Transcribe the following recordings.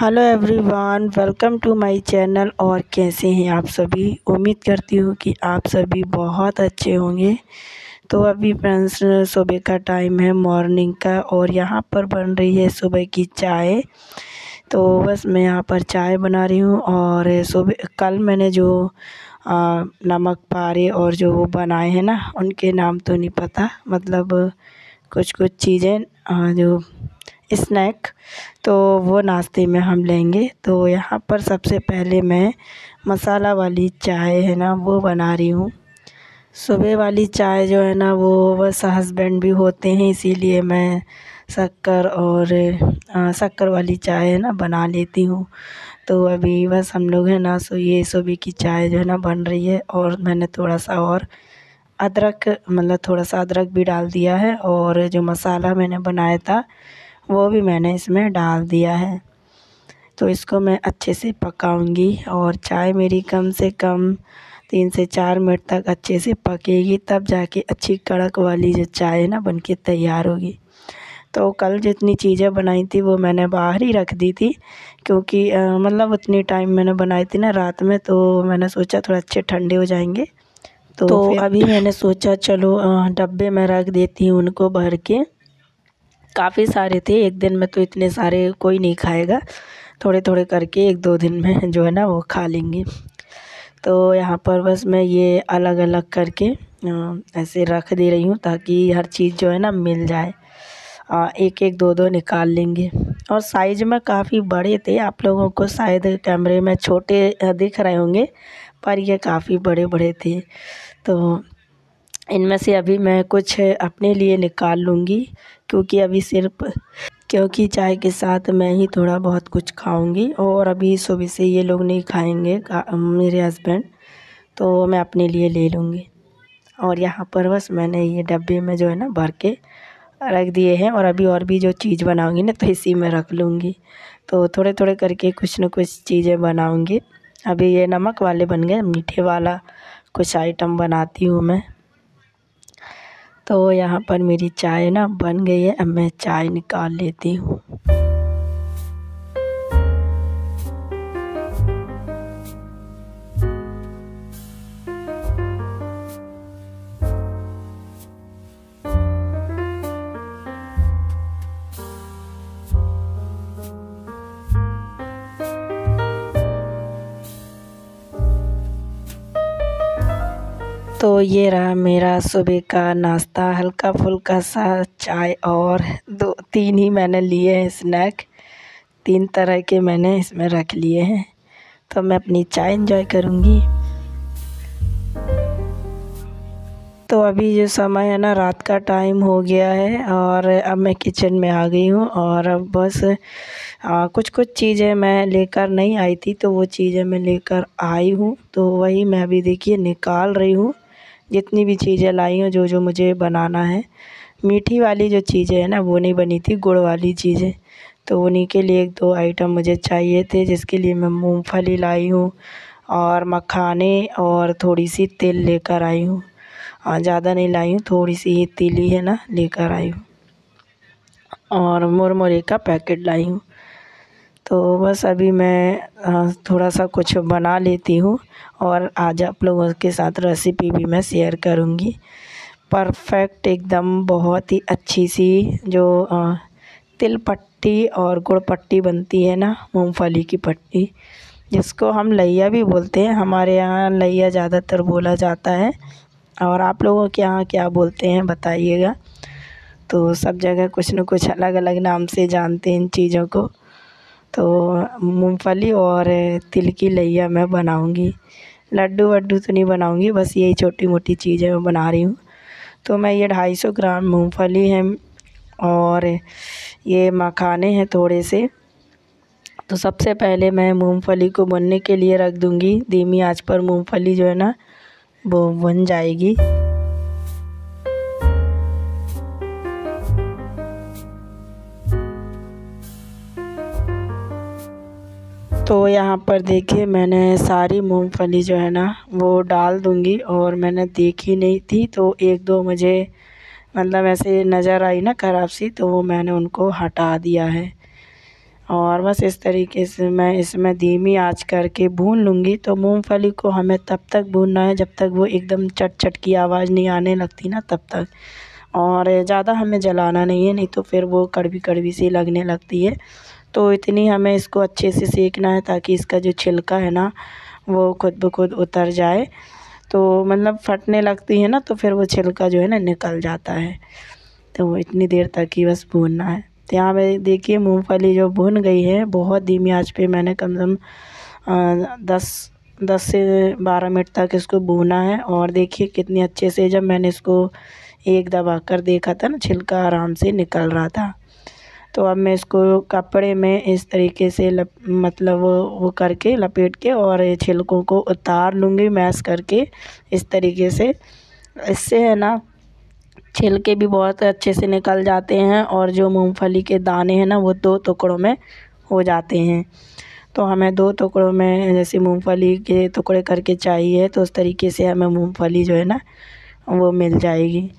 hello everyone welcome to my channel और कैसे हैं आप सभी उम्मीद करती हूँ कि आप सभी बहुत अच्छे होंगे तो अभी फ्रेंड्स सुबह का टाइम है मॉर्निंग का और यहाँ पर बन रही है सुबह की चाय तो बस मैं यहाँ पर चाय बना रही हूँ और सुबह कल मैंने जो आ, नमक पारे और जो वो बनाए हैं ना उनके नाम तो नहीं पता मतलब कुछ कुछ चीज़ें जो स्नैक तो वो नाश्ते में हम लेंगे तो यहाँ पर सबसे पहले मैं मसाला वाली चाय है ना वो बना रही हूँ सुबह वाली चाय जो है ना वो बस हस्बैंड भी होते हैं इसीलिए मैं शक्कर और शक्कर वाली चाय है ना बना लेती हूँ तो अभी बस हम लोग है ना सो ये सुबह की चाय जो है ना बन रही है और मैंने थोड़ा सा और अदरक मतलब थोड़ा सा अदरक भी डाल दिया है और जो मसाला मैंने बनाया था वो भी मैंने इसमें डाल दिया है तो इसको मैं अच्छे से पकाऊंगी और चाय मेरी कम से कम तीन से चार मिनट तक अच्छे से पकेगी तब जाके अच्छी कड़क वाली जो चाय है ना बनके तैयार होगी तो कल जितनी चीज़ें बनाई थी वो मैंने बाहर ही रख दी थी क्योंकि मतलब उतनी टाइम मैंने बनाई थी ना रात में तो मैंने सोचा थोड़ा अच्छे ठंडे हो जाएंगे तो, तो अभी मैंने सोचा चलो डब्बे में रख देती हूँ उनको भर के काफ़ी सारे थे एक दिन में तो इतने सारे कोई नहीं खाएगा थोड़े थोड़े करके एक दो दिन में जो है ना वो खा लेंगे तो यहाँ पर बस मैं ये अलग अलग करके ऐसे रख दे रही हूँ ताकि हर चीज़ जो है ना मिल जाए एक एक दो दो निकाल लेंगे और साइज में काफ़ी बड़े थे आप लोगों को शायद कैमरे में छोटे दिख रहे होंगे पर ये काफ़ी बड़े बड़े थे तो इनमें से अभी मैं कुछ अपने लिए निकाल लूँगी क्योंकि अभी सिर्फ क्योंकि चाय के साथ मैं ही थोड़ा बहुत कुछ खाऊंगी और अभी सुबह से ये लोग नहीं खाएंगे मेरे हस्बैंड तो मैं अपने लिए ले लूँगी और यहाँ पर बस मैंने ये डब्बे में जो है ना भर के रख दिए हैं और अभी और भी जो चीज़ बनाऊँगी ना तो इसी में रख लूँगी तो थोड़े थोड़े करके कुछ ना कुछ चीज़ें बनाऊँगी अभी ये नमक वाले बन गए मीठे वाला कुछ आइटम बनाती हूँ मैं तो यहाँ पर मेरी चाय ना बन गई है अब मैं चाय निकाल लेती हूँ तो ये रहा मेरा सुबह का नाश्ता हल्का फुल्का सा चाय और दो तीन ही मैंने लिए हैं स्नैक तीन तरह के मैंने इसमें रख लिए हैं तो मैं अपनी चाय इन्जॉय करूँगी तो अभी जो समय है ना रात का टाइम हो गया है और अब मैं किचन में आ गई हूँ और अब बस आ, कुछ कुछ चीज़ें मैं लेकर नहीं आई थी तो वो चीज़ें मैं लेकर आई हूँ तो वही मैं अभी देखिए निकाल रही हूँ जितनी भी चीज़ें लाई हूँ जो जो मुझे बनाना है मीठी वाली जो चीज़ें हैं ना वो नहीं बनी थी गुड़ वाली चीज़ें तो उन्हीं के लिए एक दो आइटम मुझे चाहिए थे जिसके लिए मैं मूँगफली लाई हूँ और मखाने और थोड़ी सी तिल लेकर आई हूँ और ज़्यादा नहीं लाई हूँ थोड़ी सी ही तिल ही है ना लेकर आई हूँ और मुरमुरे का पैकेट लाई हूँ तो बस अभी मैं थोड़ा सा कुछ बना लेती हूँ और आज आप लोगों के साथ रेसिपी भी मैं शेयर करूँगी परफेक्ट एकदम बहुत ही अच्छी सी जो तिल पट्टी और गुड़ पट्टी बनती है ना मूंगफली की पट्टी जिसको हम लैया भी बोलते हैं हमारे यहाँ लैया ज़्यादातर बोला जाता है और आप लोगों के यहाँ क्या बोलते हैं बताइएगा तो सब जगह कुछ न कुछ अलग अलग नाम से जानते हैं इन चीज़ों को तो मूंगफली और तिल की लैया मैं बनाऊँगी लड्डू वड्डू तो नहीं बनाऊँगी बस यही छोटी मोटी चीज़ें मैं बना रही हूँ तो मैं ये ढाई सौ ग्राम मूंगफली है और ये मखाने हैं थोड़े से तो सबसे पहले मैं मूंगफली को बनने के लिए रख दूँगी धीमी आँच पर मूँगफली जो है ना वो बन जाएगी तो यहाँ पर देखिए मैंने सारी मूंगफली जो है ना वो डाल दूँगी और मैंने देखी नहीं थी तो एक दो मुझे मतलब ऐसे नज़र आई ना खराब सी तो वो मैंने उनको हटा दिया है और बस इस तरीके से मैं इसमें धीमी आंच करके भून लूँगी तो मूंगफली को हमें तब तक भूनना है जब तक वो एकदम चट चट की आवाज़ नहीं आने लगती ना तब तक और ज़्यादा हमें जलाना नहीं है नहीं तो फिर वो कड़वी कड़वी सी लगने लगती है तो इतनी हमें इसको अच्छे से सेकना है ताकि इसका जो छिलका है ना वो खुद ब खुद उतर जाए तो मतलब फटने लगती है ना तो फिर वो छिलका जो है ना निकल जाता है तो इतनी देर तक ही बस भूनना है तो यहाँ पे देखिए मूंगफली जो भुन गई है बहुत धीमी आँच पे मैंने कम से कम दस दस से बारह मिनट तक इसको भूना है और देखिए कितनी अच्छे से जब मैंने इसको एक दबा कर देखा था ना छिलका आराम से निकल रहा था तो अब मैं इसको कपड़े में इस तरीके से लप मतलब वो करके लपेट के और छिलकों को उतार लूँगी मैस करके इस तरीके से इससे है ना छिलके भी बहुत अच्छे से निकल जाते हैं और जो मूंगफली के दाने हैं ना वो दो टुकड़ों में हो जाते हैं तो हमें दो टुकड़ों में जैसे मूंगफली के टुकड़े करके चाहिए तो उस तरीके से हमें मूंगफली जो है ना वो मिल जाएगी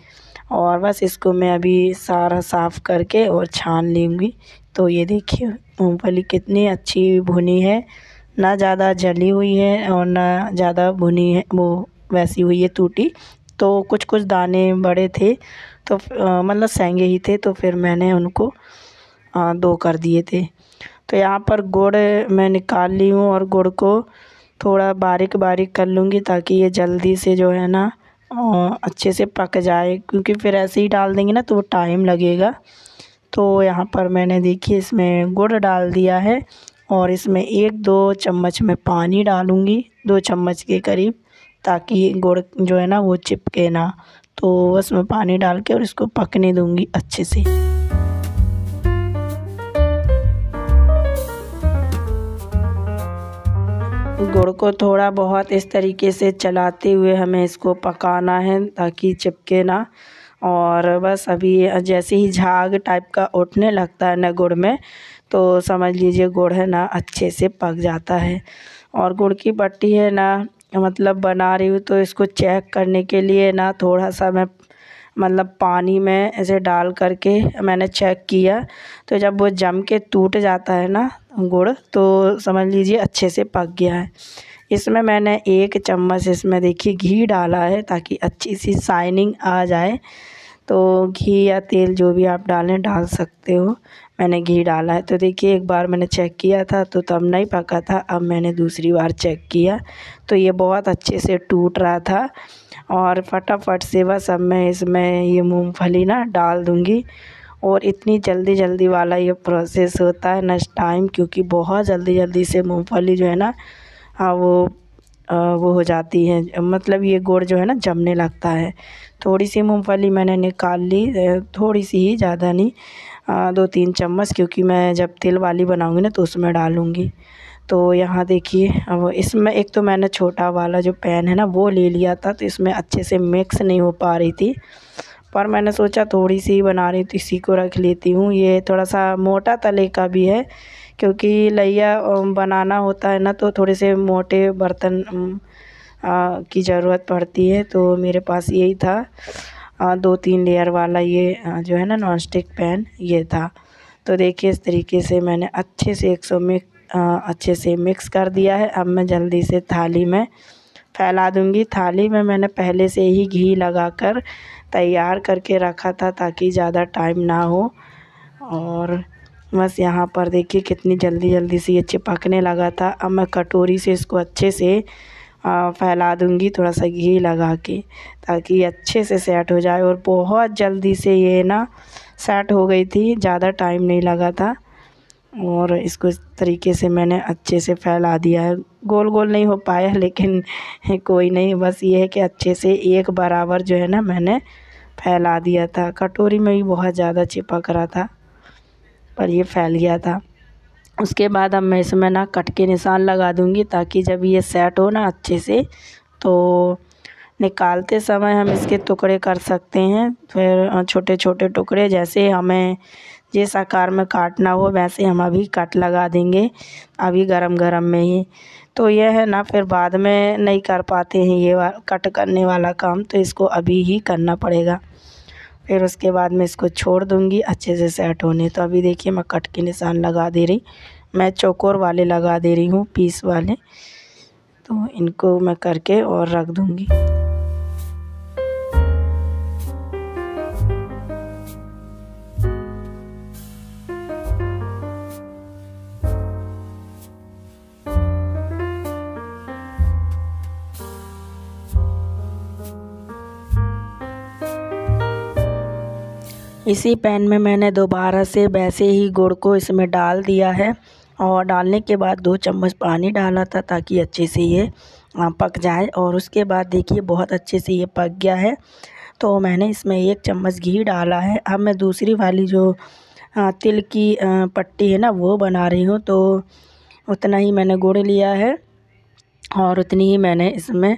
और बस इसको मैं अभी सारा साफ़ करके और छान लूँगी तो ये देखिए मूँगफली कितनी अच्छी भुनी है ना ज़्यादा जली हुई है और ना ज़्यादा भुनी है वो वैसी हुई है टूटी तो कुछ कुछ दाने बड़े थे तो मतलब सेंगे ही थे तो फिर मैंने उनको आ, दो कर दिए थे तो यहाँ पर गुड़ मैं निकाल ली हूँ और गुड़ को थोड़ा बारीक बारीक कर लूँगी ताकि ये जल्दी से जो है ना हाँ, अच्छे से पक जाए क्योंकि फिर ऐसे ही डाल देंगे ना तो टाइम लगेगा तो यहाँ पर मैंने देखिए इसमें गुड़ डाल दिया है और इसमें एक दो चम्मच में पानी डालूँगी दो चम्मच के करीब ताकि गुड़ जो है ना वो चिपके ना तो बस मैं पानी डाल के और इसको पकने दूँगी अच्छे से गुड़ को थोड़ा बहुत इस तरीके से चलाते हुए हमें इसको पकाना है ताकि चिपके ना और बस अभी जैसे ही झाग टाइप का उठने लगता है ना गुड़ में तो समझ लीजिए गुड़ है ना अच्छे से पक जाता है और गुड़ की पट्टी है ना मतलब बना रही हूँ तो इसको चेक करने के लिए ना थोड़ा सा मैं मतलब पानी में ऐसे डाल करके मैंने चेक किया तो जब वो जम के टूट जाता है ना गुड़ तो समझ लीजिए अच्छे से पक गया है इसमें मैंने एक चम्मच इसमें देखिए घी डाला है ताकि अच्छी सी शाइनिंग आ जाए तो घी या तेल जो भी आप डालें डाल सकते हो मैंने घी डाला है तो देखिए एक बार मैंने चेक किया था तो तब नहीं पका था अब मैंने दूसरी बार चेक किया तो ये बहुत अच्छे से टूट रहा था और फटाफट से बस अब मैं इसमें ये मूंगफली ना डाल दूँगी और इतनी जल्दी जल्दी वाला ये प्रोसेस होता है नेक्स्ट टाइम क्योंकि बहुत जल्दी जल्दी से मूँगफली जो है ना हाँ वो वो हो जाती है मतलब ये गुड़ जो है ना जमने लगता है थोड़ी सी मूँगफली मैंने निकाल ली थोड़ी सी ही ज़्यादा नहीं दो तीन चम्मच क्योंकि मैं जब तिल वाली बनाऊँगी ना तो उसमें डालूँगी तो यहाँ देखिए अब इसमें एक तो मैंने छोटा वाला जो पैन है ना वो ले लिया था तो इसमें अच्छे से मिक्स नहीं हो पा रही थी पर मैंने सोचा थोड़ी सी बना रही तो इसी को रख लेती हूँ ये थोड़ा सा मोटा तले का भी है क्योंकि लइया बनाना होता है ना तो थोड़े से मोटे बर्तन की ज़रूरत पड़ती है तो मेरे पास यही था दो तीन लेयर वाला ये जो है ना नॉन स्टिक पैन ये था तो देखिए इस तरीके से मैंने अच्छे से एक सौ मिक अच्छे से मिक्स कर दिया है अब मैं जल्दी से थाली में फैला दूंगी थाली में मैंने पहले से ही घी लगाकर तैयार करके रखा था ताकि ज़्यादा टाइम ना हो और बस यहाँ पर देखिए कितनी जल्दी जल्दी से ये चिपकने लगा था अब मैं कटोरी से इसको अच्छे से फैला दूँगी थोड़ा सा घी लगा के ताकि अच्छे से सेट हो जाए और बहुत जल्दी से ये ना सेट हो गई थी ज़्यादा टाइम नहीं लगा था और इसको इस तरीके से मैंने अच्छे से फैला दिया है गोल गोल नहीं हो पाया लेकिन कोई नहीं बस ये है कि अच्छे से एक बराबर जो है ना मैंने फैला दिया था कटोरी में भी बहुत ज़्यादा चिपक रहा था पर ये फैल गया था उसके बाद अब मैं इसमें ना कट के निशान लगा दूँगी ताकि जब ये सेट हो ना अच्छे से तो निकालते समय हम इसके टुकड़े कर सकते हैं फिर छोटे छोटे टुकड़े जैसे हमें जिस आकार में काटना हो वैसे हम अभी कट लगा देंगे अभी गरम गरम में ही तो यह है ना फिर बाद में नहीं कर पाते हैं ये कट करने वाला काम तो इसको अभी ही करना पड़ेगा फिर उसके बाद मैं इसको छोड़ दूंगी अच्छे से सेट होने तो अभी देखिए मैं कट के निशान लगा दे रही मैं चौकोर वाले लगा दे रही हूँ पीस वाले तो इनको मैं करके और रख दूँगी इसी पैन में मैंने दोबारा से वैसे ही गुड़ को इसमें डाल दिया है और डालने के बाद दो चम्मच पानी डाला था ताकि अच्छे से ये पक जाए और उसके बाद देखिए बहुत अच्छे से ये पक गया है तो मैंने इसमें एक चम्मच घी डाला है अब मैं दूसरी वाली जो तिल की पट्टी है ना वो बना रही हूँ तो उतना ही मैंने गुड़ लिया है और उतनी ही मैंने इसमें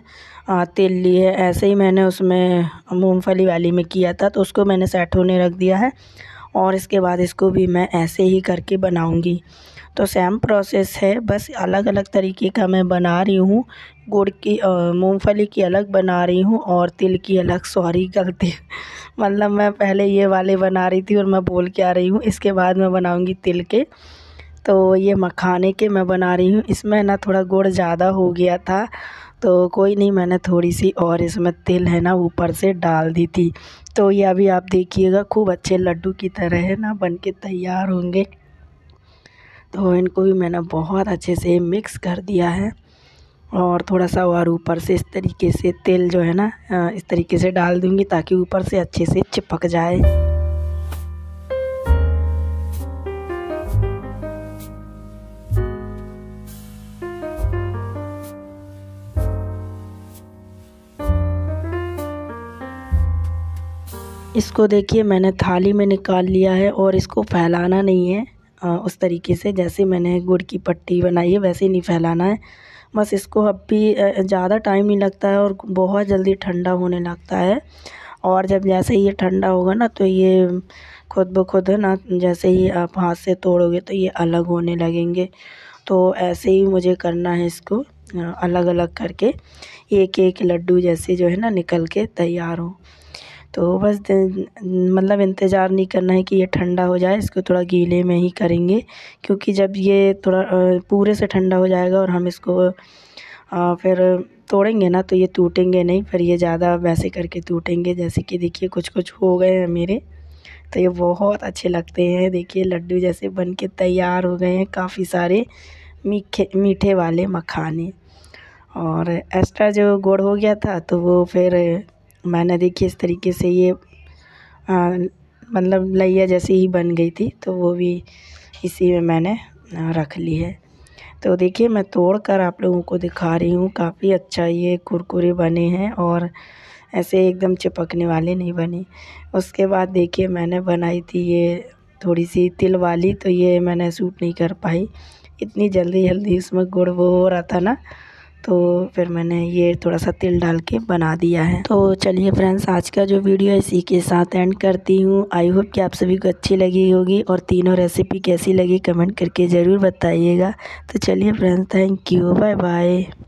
तेल ली है ऐसे ही मैंने उसमें मूंगफली वाली में किया था तो उसको मैंने सेट होने रख दिया है और इसके बाद इसको भी मैं ऐसे ही करके बनाऊंगी तो सेम प्रोसेस है बस अलग अलग तरीके का मैं बना रही हूँ गुड़ की मूंगफली की अलग बना रही हूँ और तिल की अलग सॉरी गलती मतलब मैं पहले ये वाले बना रही थी और मैं बोल के आ रही हूँ इसके बाद मैं बनाऊँगी तिल के तो ये मखाने के मैं बना रही हूँ इसमें ना थोड़ा गुड़ ज़्यादा हो गया था तो कोई नहीं मैंने थोड़ी सी और इसमें तिल है ना ऊपर से डाल दी थी तो ये अभी आप देखिएगा खूब अच्छे लड्डू की तरह है ना बन के तैयार होंगे तो इनको भी मैंने बहुत अच्छे से मिक्स कर दिया है और थोड़ा सा और ऊपर से इस तरीके से तेल जो है ना इस तरीके से डाल दूँगी ताकि ऊपर से अच्छे से चिपक जाए इसको देखिए मैंने थाली में निकाल लिया है और इसको फैलाना नहीं है आ, उस तरीके से जैसे मैंने गुड़ की पट्टी बनाई है वैसे नहीं फैलाना है बस इसको अब भी ज़्यादा टाइम नहीं लगता है और बहुत जल्दी ठंडा होने लगता है और जब जैसे ही ये ठंडा होगा ना तो ये खुद ब खुद है ना जैसे ही आप हाथ से तोड़ोगे तो ये अलग होने लगेंगे तो ऐसे ही मुझे करना है इसको अलग अलग करके एक एक लड्डू जैसे जो है ना निकल के तैयार हो तो बस मतलब इंतज़ार नहीं करना है कि ये ठंडा हो जाए इसको थोड़ा गीले में ही करेंगे क्योंकि जब ये थोड़ा पूरे से ठंडा हो जाएगा और हम इसको फिर तोड़ेंगे ना तो ये टूटेंगे नहीं फिर ये ज़्यादा वैसे करके टूटेंगे जैसे कि देखिए कुछ कुछ हो गए हैं मेरे तो ये बहुत अच्छे लगते हैं देखिए लड्डू जैसे बन के तैयार हो गए हैं काफ़ी सारे मीठे मीठे वाले मखाने और एक्स्ट्रा जो गुड़ हो गया था तो वो फिर मैंने देखी इस तरीके से ये मतलब लैया जैसी ही बन गई थी तो वो भी इसी में मैंने रख ली है तो देखिए मैं तोड़कर आप लोगों को दिखा रही हूँ काफ़ी अच्छा ये कुरकुरे बने हैं और ऐसे एकदम चिपकने वाले नहीं बने उसके बाद देखिए मैंने बनाई थी ये थोड़ी सी तिल वाली तो ये मैंने सूट नहीं कर पाई इतनी जल्दी जल्दी उसमें गुड़ वो हो रहा था ना तो फिर मैंने ये थोड़ा सा तिल डाल के बना दिया है तो चलिए फ्रेंड्स आज का जो वीडियो है इसी के साथ एंड करती हूँ आई होप कि आप सभी को अच्छी लगी होगी और तीनों रेसिपी कैसी लगी कमेंट करके ज़रूर बताइएगा तो चलिए friends thank you bye bye